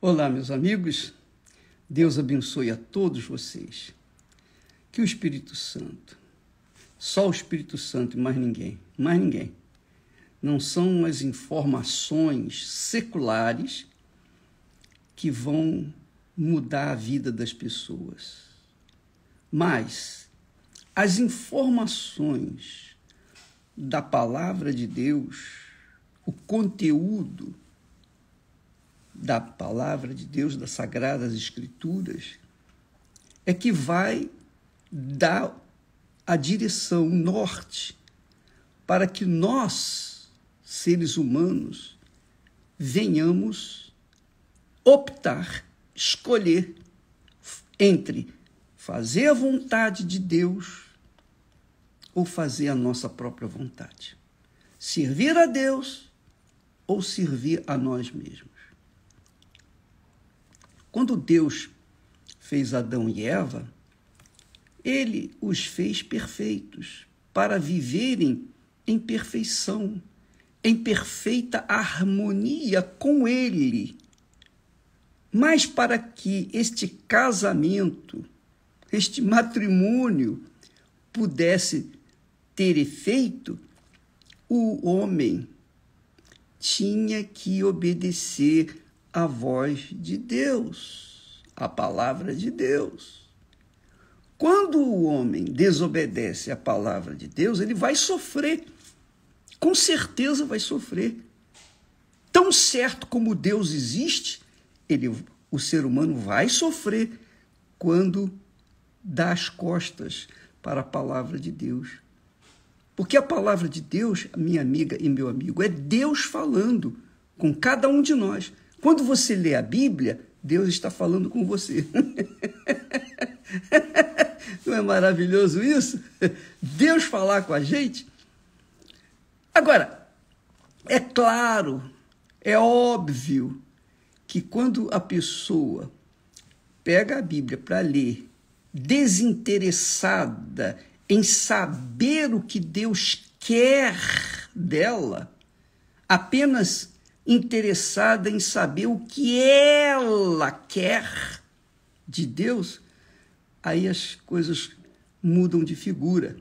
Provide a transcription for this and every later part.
Olá, meus amigos. Deus abençoe a todos vocês. Que o Espírito Santo, só o Espírito Santo e mais ninguém, mais ninguém, não são as informações seculares que vão mudar a vida das pessoas, mas as informações da palavra de Deus, o conteúdo da palavra de Deus, das sagradas escrituras, é que vai dar a direção norte para que nós, seres humanos, venhamos optar, escolher entre fazer a vontade de Deus ou fazer a nossa própria vontade. Servir a Deus ou servir a nós mesmos. Quando Deus fez Adão e Eva, ele os fez perfeitos para viverem em perfeição, em perfeita harmonia com ele. Mas para que este casamento, este matrimônio, pudesse ter efeito, o homem tinha que obedecer a voz de Deus, a palavra de Deus. Quando o homem desobedece à palavra de Deus, ele vai sofrer, com certeza vai sofrer. Tão certo como Deus existe, ele, o ser humano vai sofrer quando dá as costas para a palavra de Deus. Porque a palavra de Deus, minha amiga e meu amigo, é Deus falando com cada um de nós. Quando você lê a Bíblia, Deus está falando com você. Não é maravilhoso isso? Deus falar com a gente? Agora, é claro, é óbvio que quando a pessoa pega a Bíblia para ler, desinteressada em saber o que Deus quer dela, apenas interessada em saber o que ela quer de Deus, aí as coisas mudam de figura.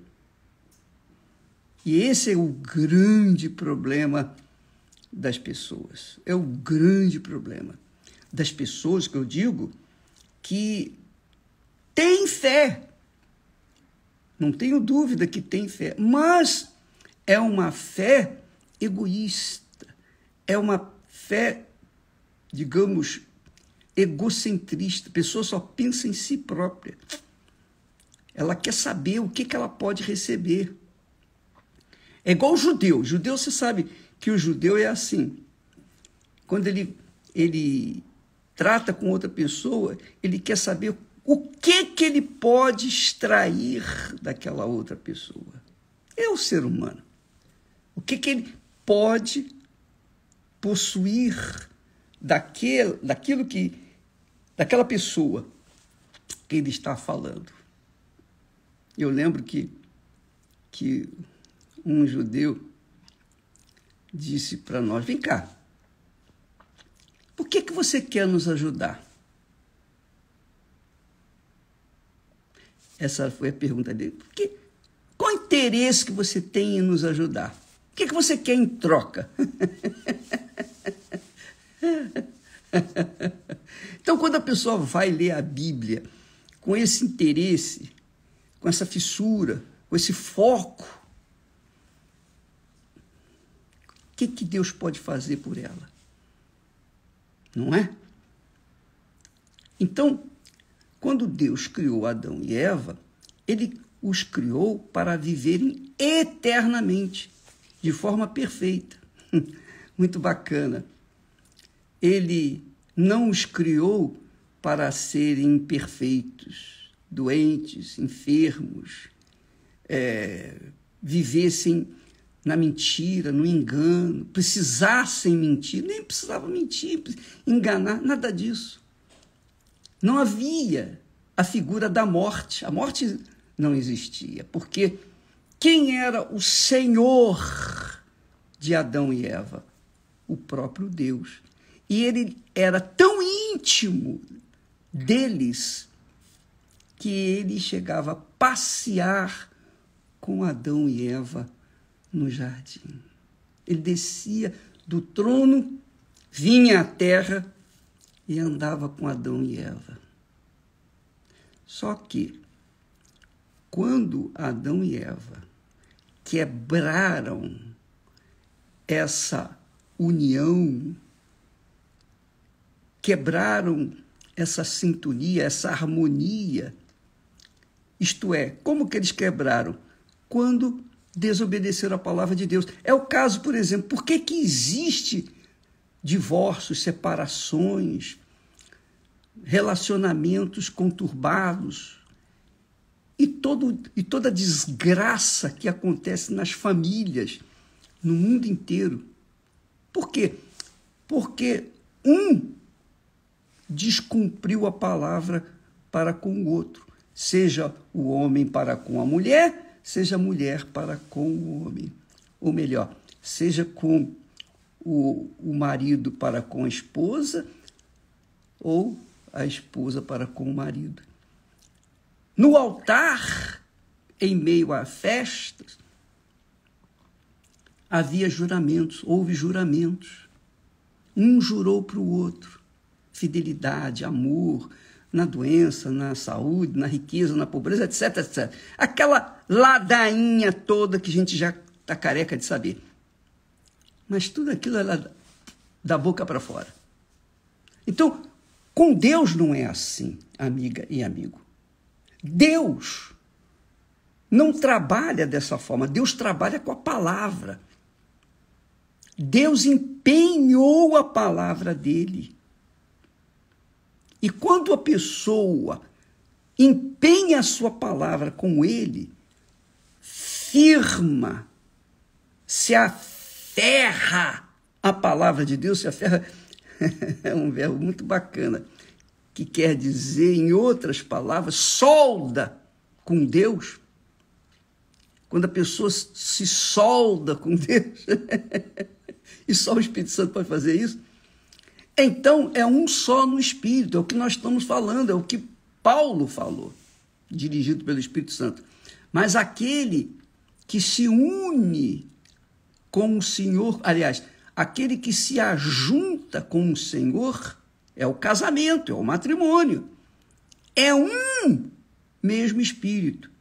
E esse é o grande problema das pessoas. É o grande problema das pessoas que eu digo que tem fé. Não tenho dúvida que tem fé, mas é uma fé egoísta é uma fé, digamos, egocentrista. A pessoa só pensa em si própria. Ela quer saber o que, que ela pode receber. É igual o judeu. O judeu, você sabe que o judeu é assim. Quando ele, ele trata com outra pessoa, ele quer saber o que, que ele pode extrair daquela outra pessoa. É o ser humano. O que, que ele pode possuir daquele, daquilo que daquela pessoa que ele está falando. Eu lembro que que um judeu disse para nós: "Vem cá. Por que que você quer nos ajudar?" Essa foi a pergunta dele. Por que? Qual interesse que você tem em nos ajudar? O que, que você quer em troca? então, quando a pessoa vai ler a Bíblia com esse interesse, com essa fissura, com esse foco, o que, que Deus pode fazer por ela? Não é? Então, quando Deus criou Adão e Eva, ele os criou para viverem eternamente, de forma perfeita. muito bacana. Ele não os criou para serem imperfeitos, doentes, enfermos, é, vivessem na mentira, no engano, precisassem mentir, nem precisava mentir, enganar, nada disso. Não havia a figura da morte, a morte não existia, porque quem era o Senhor de Adão e Eva? o próprio Deus. E ele era tão íntimo deles que ele chegava a passear com Adão e Eva no jardim. Ele descia do trono, vinha à terra e andava com Adão e Eva. Só que, quando Adão e Eva quebraram essa união, quebraram essa sintonia, essa harmonia. Isto é, como que eles quebraram? Quando desobedeceram a palavra de Deus. É o caso, por exemplo, por que, que existe divórcios, separações, relacionamentos conturbados e, todo, e toda a desgraça que acontece nas famílias no mundo inteiro? Por quê? Porque um descumpriu a palavra para com o outro, seja o homem para com a mulher, seja a mulher para com o homem. Ou melhor, seja com o, o marido para com a esposa, ou a esposa para com o marido. No altar, em meio a festas, havia juramentos, houve juramentos. Um jurou para o outro fidelidade, amor, na doença, na saúde, na riqueza, na pobreza, etc, etc. Aquela ladainha toda que a gente já está careca de saber. Mas tudo aquilo era é da boca para fora. Então, com Deus não é assim, amiga e amigo. Deus não trabalha dessa forma. Deus trabalha com a palavra. Deus empenhou a palavra dele. E quando a pessoa empenha a sua palavra com ele, firma, se aferra à palavra de Deus, se aferra. é um verbo muito bacana, que quer dizer, em outras palavras, solda com Deus. Quando a pessoa se solda com Deus. e só o Espírito Santo pode fazer isso. Então, é um só no Espírito, é o que nós estamos falando, é o que Paulo falou, dirigido pelo Espírito Santo. Mas aquele que se une com o Senhor, aliás, aquele que se ajunta com o Senhor, é o casamento, é o matrimônio. É um mesmo Espírito.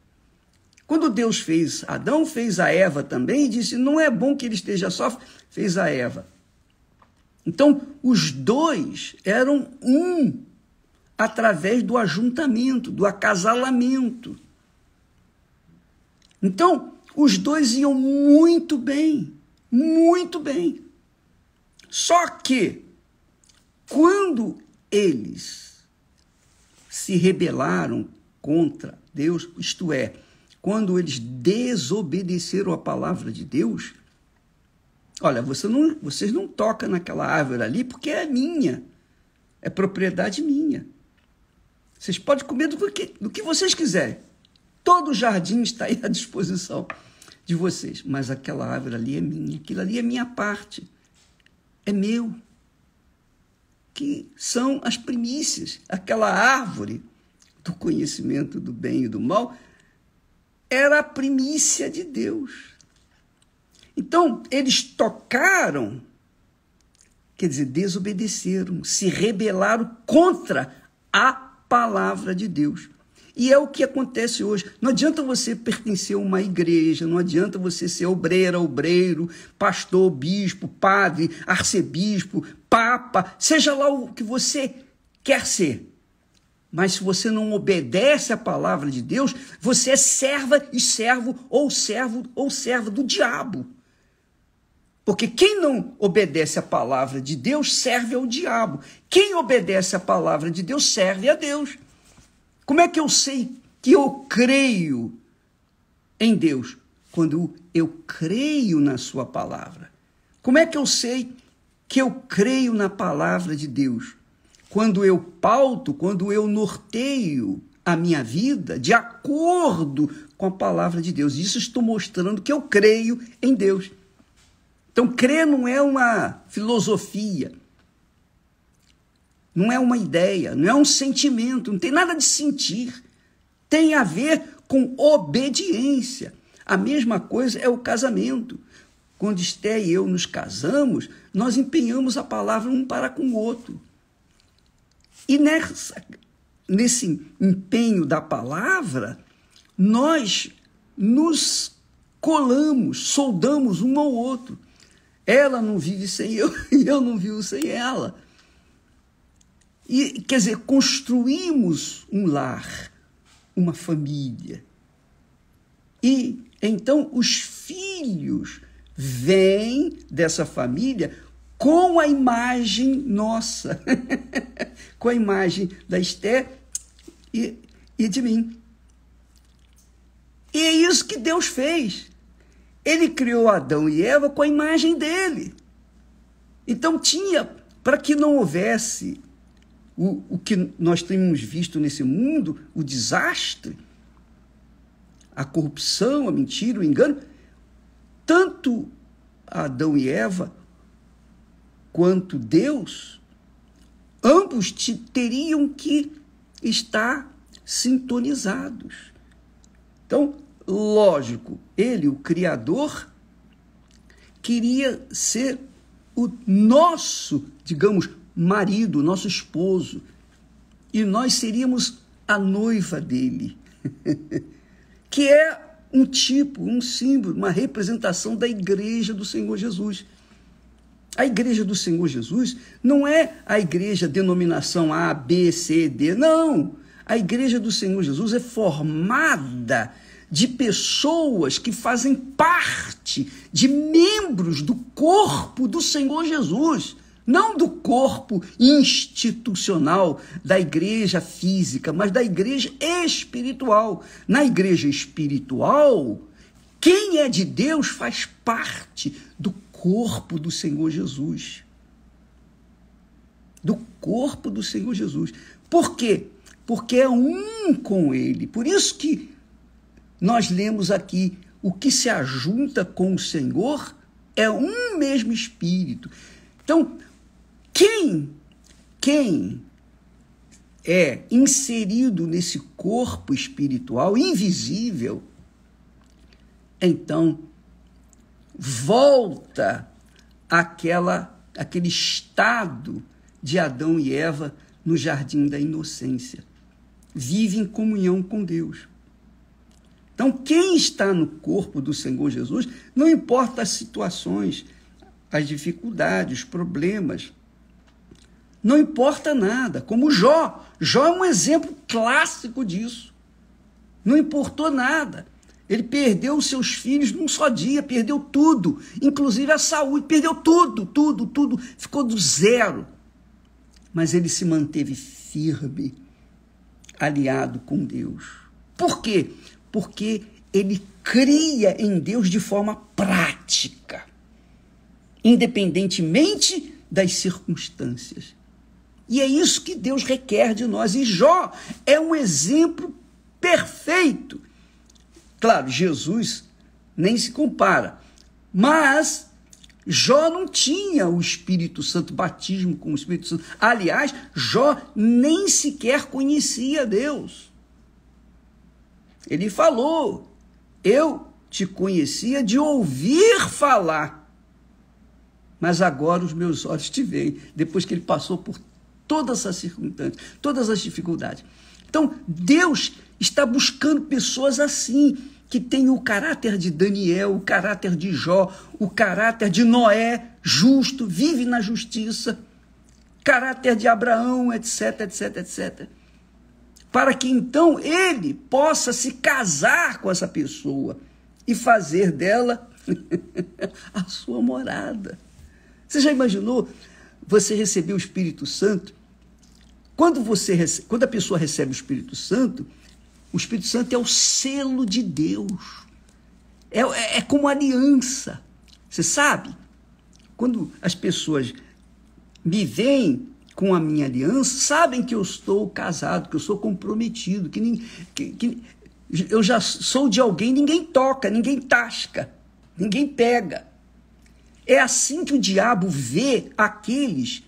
Quando Deus fez Adão, fez a Eva também e disse: não é bom que ele esteja só, fez a Eva. Então, os dois eram um através do ajuntamento, do acasalamento. Então, os dois iam muito bem, muito bem. Só que, quando eles se rebelaram contra Deus, isto é, quando eles desobedeceram a palavra de Deus, olha, você não, vocês não tocam naquela árvore ali porque é minha, é propriedade minha. Vocês podem comer do que, do que vocês quiserem. Todo o jardim está aí à disposição de vocês. Mas aquela árvore ali é minha, aquilo ali é minha parte, é meu. Que são as primícias, aquela árvore do conhecimento do bem e do mal, era a primícia de Deus. Então, eles tocaram, quer dizer, desobedeceram, se rebelaram contra a palavra de Deus. E é o que acontece hoje. Não adianta você pertencer a uma igreja, não adianta você ser obreira, obreiro, pastor, bispo, padre, arcebispo, papa, seja lá o que você quer ser. Mas se você não obedece à palavra de Deus, você é serva e servo, ou servo ou serva do diabo. Porque quem não obedece à palavra de Deus serve ao diabo. Quem obedece à palavra de Deus serve a Deus. Como é que eu sei que eu creio em Deus? Quando eu creio na Sua palavra. Como é que eu sei que eu creio na palavra de Deus? quando eu pauto, quando eu norteio a minha vida de acordo com a palavra de Deus. Isso estou mostrando que eu creio em Deus. Então, crer não é uma filosofia, não é uma ideia, não é um sentimento, não tem nada de sentir. Tem a ver com obediência. A mesma coisa é o casamento. Quando Esté e eu nos casamos, nós empenhamos a palavra um para com o outro. E nessa, nesse empenho da palavra, nós nos colamos, soldamos um ao outro. Ela não vive sem eu e eu não vivo sem ela. E, quer dizer, construímos um lar, uma família. E então os filhos vêm dessa família com a imagem nossa, com a imagem da Esté e, e de mim. E é isso que Deus fez. Ele criou Adão e Eva com a imagem dele. Então tinha, para que não houvesse o, o que nós temos visto nesse mundo, o desastre, a corrupção, a mentira, o engano, tanto Adão e Eva quanto Deus, ambos te, teriam que estar sintonizados. Então, lógico, ele, o Criador, queria ser o nosso, digamos, marido, nosso esposo. E nós seríamos a noiva dele, que é um tipo, um símbolo, uma representação da igreja do Senhor Jesus. A igreja do Senhor Jesus não é a igreja denominação A, B, C, D. Não! A igreja do Senhor Jesus é formada de pessoas que fazem parte de membros do corpo do Senhor Jesus, não do corpo institucional da igreja física, mas da igreja espiritual. Na igreja espiritual, quem é de Deus faz parte do corpo do Senhor Jesus. Do corpo do Senhor Jesus. Por quê? Porque é um com ele. Por isso que nós lemos aqui: o que se ajunta com o Senhor é um mesmo espírito. Então, quem quem é inserido nesse corpo espiritual invisível, então volta àquela, àquele estado de Adão e Eva no jardim da inocência. Vive em comunhão com Deus. Então, quem está no corpo do Senhor Jesus, não importa as situações, as dificuldades, os problemas, não importa nada. Como Jó. Jó é um exemplo clássico disso. Não importou nada. Ele perdeu os seus filhos num só dia, perdeu tudo, inclusive a saúde, perdeu tudo, tudo, tudo, ficou do zero. Mas ele se manteve firme, aliado com Deus. Por quê? Porque ele cria em Deus de forma prática, independentemente das circunstâncias. E é isso que Deus requer de nós. E Jó é um exemplo perfeito Claro, Jesus nem se compara, mas Jó não tinha o Espírito Santo, batismo com o Espírito Santo. Aliás, Jó nem sequer conhecia Deus. Ele falou: Eu te conhecia de ouvir falar, mas agora os meus olhos te veem, depois que ele passou por todas as circunstâncias, todas as dificuldades. Então, Deus está buscando pessoas assim, que têm o caráter de Daniel, o caráter de Jó, o caráter de Noé, justo, vive na justiça, caráter de Abraão, etc, etc, etc. Para que então ele possa se casar com essa pessoa e fazer dela a sua morada. Você já imaginou você receber o Espírito Santo? Quando, você, quando a pessoa recebe o Espírito Santo, o Espírito Santo é o selo de Deus. É, é, é como aliança. Você sabe? Quando as pessoas me veem com a minha aliança, sabem que eu estou casado, que eu sou comprometido, que, nem, que, que eu já sou de alguém, ninguém toca, ninguém tasca, ninguém pega. É assim que o diabo vê aqueles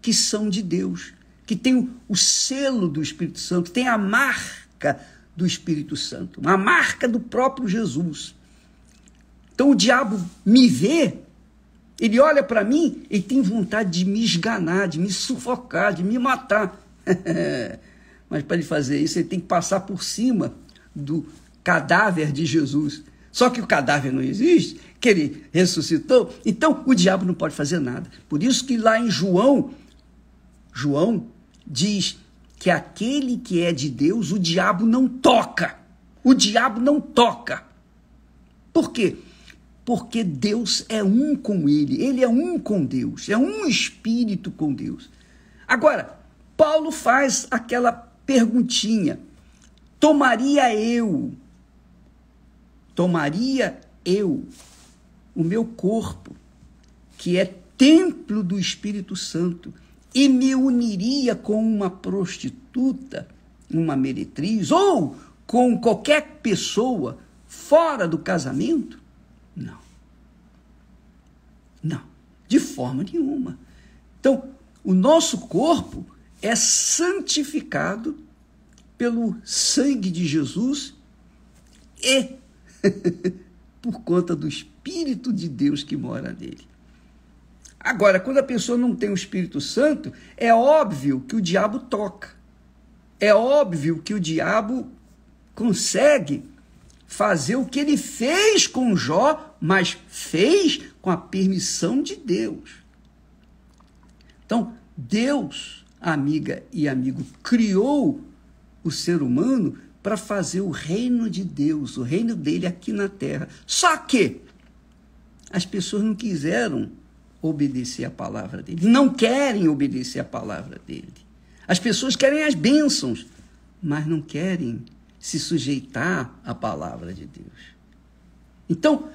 que são de Deus, que têm o, selo do Espírito Santo, que têm a marca do Espírito Santo, uma marca do próprio Jesus. Então o diabo me vê, ele olha para mim e tem vontade de me esganar, de me sufocar, de me matar. Mas para ele fazer isso, ele tem que passar por cima do cadáver de Jesus. Só que o cadáver não existe, que ele ressuscitou, então o diabo não pode fazer nada. Por isso que lá em João, João diz que aquele que é de Deus, o diabo não toca. O diabo não toca. Por quê? Porque Deus é um com ele, ele é um com Deus, é um espírito com Deus. Agora, Paulo faz aquela perguntinha: tomaria eu, tomaria eu o meu corpo, que é templo do Espírito Santo, e me uniria com uma prostituta, uma meretriz, ou com qualquer pessoa fora do casamento? Não. Não, de forma nenhuma. Então, o nosso corpo é santificado pelo sangue de Jesus e por conta do Espírito de Deus que mora nele. Agora, quando a pessoa não tem o Espírito Santo, é óbvio que o diabo toca. É óbvio que o diabo consegue fazer o que ele fez com Jó, mas fez com a permissão de Deus. Então, Deus, amiga e amigo, criou o ser humano para fazer o reino de Deus, o reino dele aqui na terra. Só que as pessoas não quiseram obedecer a palavra dele. Não querem obedecer a palavra dele. As pessoas querem as bênçãos, mas não querem se sujeitar à palavra de Deus. Então,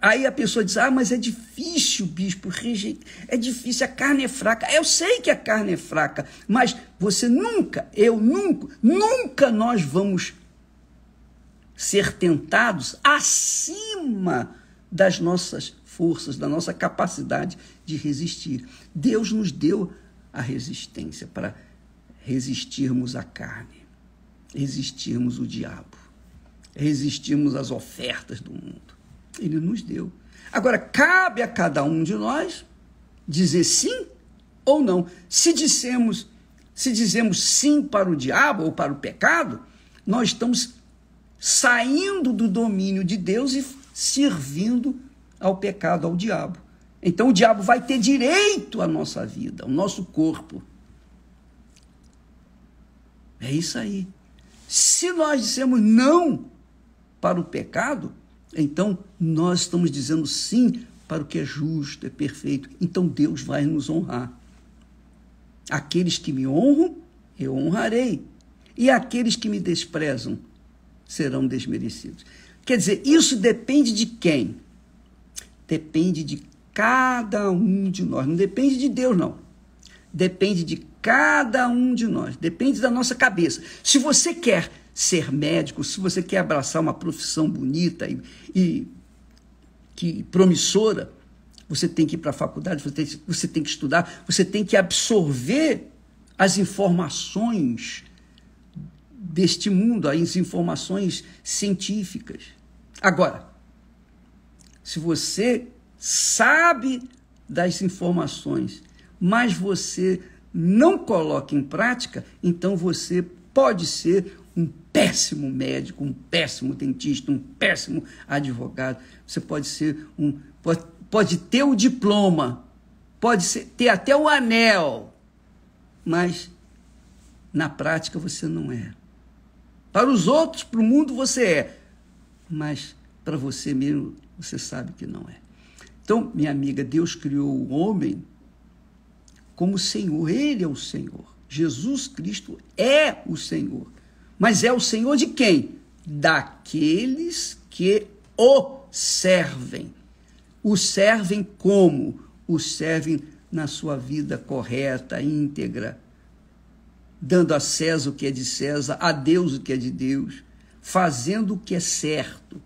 aí a pessoa diz: Ah, mas é difícil, bispo, rejeitar. É difícil, a carne é fraca. Eu sei que a carne é fraca, mas você nunca, eu nunca, nunca nós vamos ser tentados acima das nossas forças, da nossa capacidade de resistir. Deus nos deu a resistência para resistirmos à carne, resistirmos o diabo, resistirmos às ofertas do mundo. Ele nos deu. Agora, cabe a cada um de nós dizer sim ou não. Se dissemos, se dizemos sim para o diabo ou para o pecado, nós estamos saindo do domínio de Deus e servindo ao pecado, ao diabo. Então o diabo vai ter direito à nossa vida, ao nosso corpo. É isso aí. Se nós dissermos não para o pecado, então nós estamos dizendo sim para o que é justo, é perfeito. Então Deus vai nos honrar. Aqueles que me honram, eu honrarei. E aqueles que me desprezam serão desmerecidos. Quer dizer, isso depende de quem? Depende de cada um de nós. Não depende de Deus, não. Depende de cada um de nós. Depende da nossa cabeça. Se você quer ser médico, se você quer abraçar uma profissão bonita e, e que promissora, você tem que ir para a faculdade, você tem, você tem que estudar, você tem que absorver as informações deste mundo, as informações científicas. Agora, se você sabe das informações, mas você não coloca em prática, então você pode ser um péssimo médico, um péssimo dentista, um péssimo advogado. Você pode ser um pode, pode ter o diploma, pode ser, ter até o anel, mas na prática você não é. Para os outros, para o mundo você é, mas para você mesmo você sabe que não é. Então, minha amiga, Deus criou o homem como Senhor. Ele é o Senhor. Jesus Cristo é o Senhor. Mas é o Senhor de quem? Daqueles que o servem. O servem como? O servem na sua vida correta, íntegra, dando a César o que é de César, a Deus o que é de Deus, fazendo o que é certo,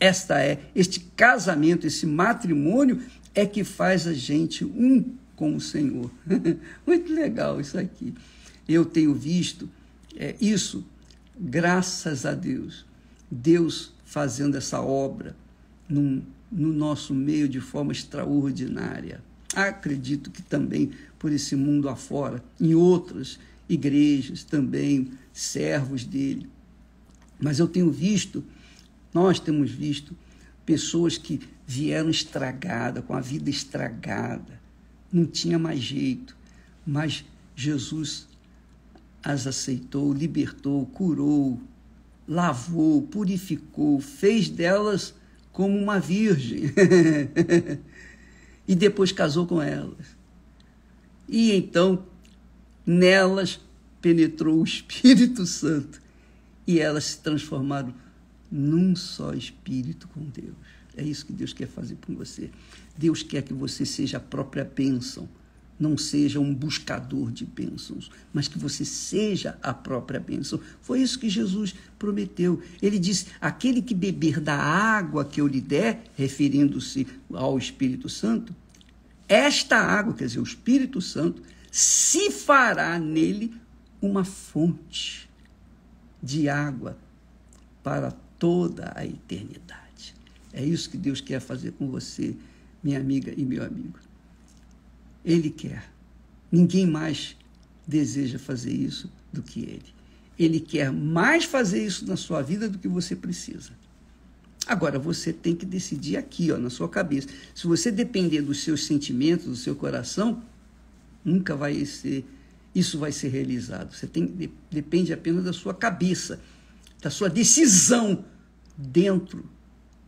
esta é este casamento, esse matrimônio é que faz a gente um com o Senhor. Muito legal isso aqui. Eu tenho visto é, isso, graças a Deus. Deus fazendo essa obra num, no nosso meio de forma extraordinária. Acredito que também por esse mundo afora, em outras igrejas também, servos dele. Mas eu tenho visto nós temos visto pessoas que vieram estragadas, com a vida estragada, não tinha mais jeito, mas Jesus as aceitou, libertou, curou, lavou, purificou, fez delas como uma virgem. e depois casou com elas. E então nelas penetrou o Espírito Santo e elas se transformaram num só espírito com Deus. É isso que Deus quer fazer com você. Deus quer que você seja a própria bênção, não seja um buscador de bênçãos, mas que você seja a própria bênção. Foi isso que Jesus prometeu. Ele disse: Aquele que beber da água que eu lhe der, referindo-se ao Espírito Santo, esta água, quer dizer, o Espírito Santo, se fará nele uma fonte de água para toda a eternidade. É isso que Deus quer fazer com você, minha amiga e meu amigo. Ele quer. Ninguém mais deseja fazer isso do que ele. Ele quer mais fazer isso na sua vida do que você precisa. Agora você tem que decidir aqui, ó, na sua cabeça. Se você depender dos seus sentimentos, do seu coração, nunca vai ser isso vai ser realizado. Você tem depende apenas da sua cabeça da sua decisão dentro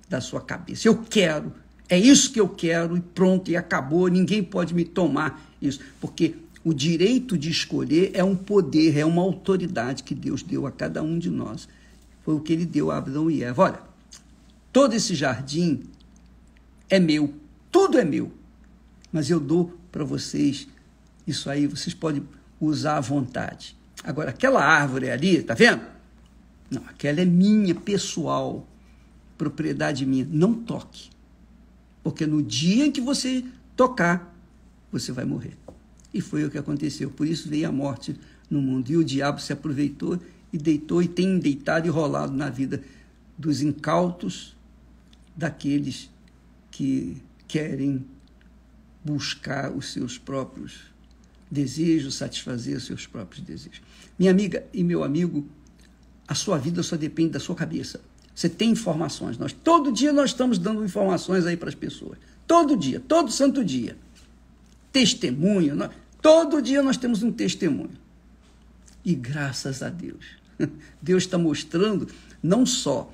da sua cabeça. Eu quero, é isso que eu quero e pronto, e acabou, ninguém pode me tomar isso, porque o direito de escolher é um poder, é uma autoridade que Deus deu a cada um de nós. Foi o que ele deu a Abraão e Eva. Olha, todo esse jardim é meu, tudo é meu, mas eu dou para vocês isso aí, vocês podem usar à vontade. Agora, aquela árvore ali, tá vendo? Não, aquela é minha, pessoal, propriedade minha. Não toque. Porque no dia em que você tocar, você vai morrer. E foi o que aconteceu. Por isso veio a morte no mundo. E o diabo se aproveitou e deitou e tem deitado e rolado na vida dos incautos, daqueles que querem buscar os seus próprios desejos, satisfazer os seus próprios desejos. Minha amiga e meu amigo, a sua vida só depende da sua cabeça. Você tem informações. Nós todo dia nós estamos dando informações aí para as pessoas. Todo dia, todo santo dia. Testemunho, nós, todo dia nós temos um testemunho. E graças a Deus, Deus está mostrando não só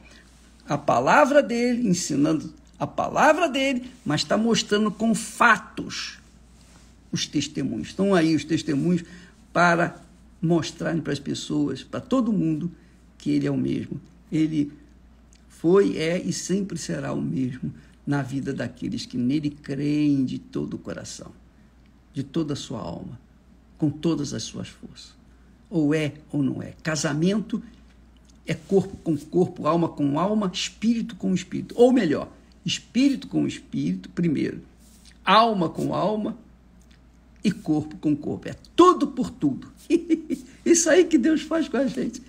a palavra dele, ensinando a palavra dele, mas está mostrando com fatos os testemunhos. Estão aí os testemunhos para mostrarem para as pessoas, para todo mundo que ele é o mesmo. Ele foi, é e sempre será o mesmo na vida daqueles que nele creem de todo o coração, de toda a sua alma, com todas as suas forças. Ou é ou não é. Casamento é corpo com corpo, alma com alma, espírito com espírito. Ou melhor, espírito com espírito, primeiro, alma com alma e corpo com corpo. É tudo por tudo. Isso aí que Deus faz com a gente.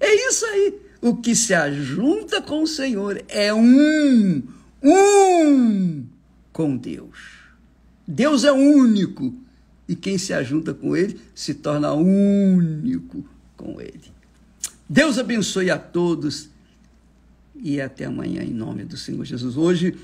É isso aí. O que se ajunta com o Senhor é um, um com Deus. Deus é único. E quem se ajunta com Ele se torna único com Ele. Deus abençoe a todos e até amanhã, em nome do Senhor Jesus. Hoje,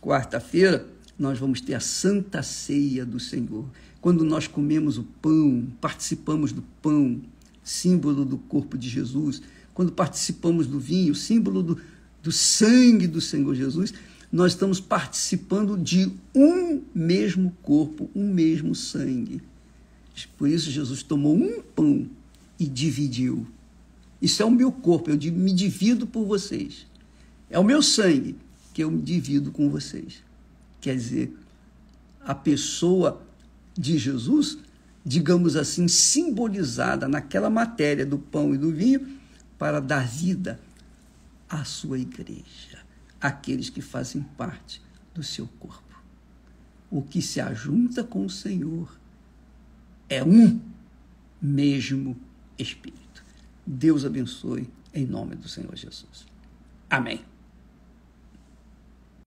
quarta-feira, nós vamos ter a Santa Ceia do Senhor. Quando nós comemos o pão, participamos do pão, símbolo do corpo de Jesus, quando participamos do vinho, símbolo do, do sangue do Senhor Jesus, nós estamos participando de um mesmo corpo, um mesmo sangue. Por isso, Jesus tomou um pão e dividiu. Isso é o meu corpo, eu me divido por vocês. É o meu sangue que eu me divido com vocês. Quer dizer, a pessoa de Jesus digamos assim, simbolizada naquela matéria do pão e do vinho para dar vida à sua igreja, aqueles que fazem parte do seu corpo. O que se ajunta com o Senhor é um mesmo Espírito. Deus abençoe em nome do Senhor Jesus. Amém.